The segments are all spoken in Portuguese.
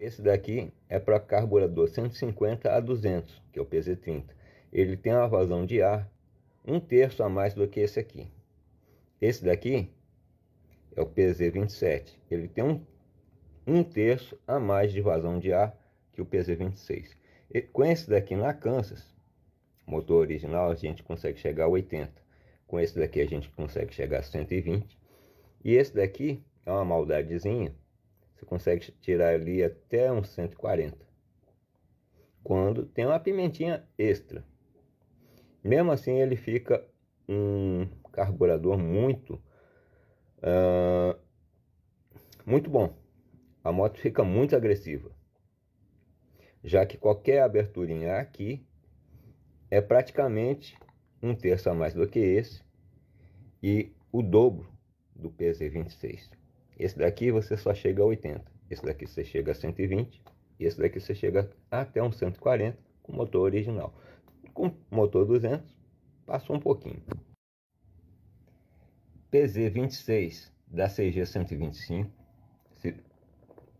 Esse daqui é para carburador 150 a 200, que é o PZ30. Ele tem uma vazão de ar um terço a mais do que esse aqui. Esse daqui é o PZ27. Ele tem um, um terço a mais de vazão de ar que o PZ26. E com esse daqui na Kansas, motor original, a gente consegue chegar a 80. Com esse daqui a gente consegue chegar a 120. E esse daqui é uma maldadezinha você consegue tirar ali até uns 140. Quando tem uma pimentinha extra. Mesmo assim, ele fica um carburador muito, uh, muito bom. A moto fica muito agressiva. Já que qualquer aberturinha aqui é praticamente um terço a mais do que esse e o dobro do PZ26. Esse daqui você só chega a 80, esse daqui você chega a 120, e esse daqui você chega até um 140 com motor original. Com motor 200, passou um pouquinho. PZ26 da CG 125. Esse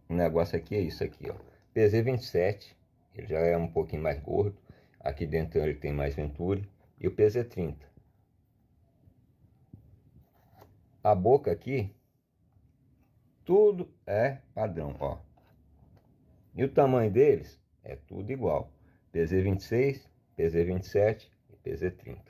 negócio aqui é isso aqui, ó. PZ27, ele já é um pouquinho mais gordo. Aqui dentro ele tem mais Venturi. E o PZ30. A boca aqui tudo é padrão, ó. E o tamanho deles é tudo igual. PZ26, PZ27 e PZ30.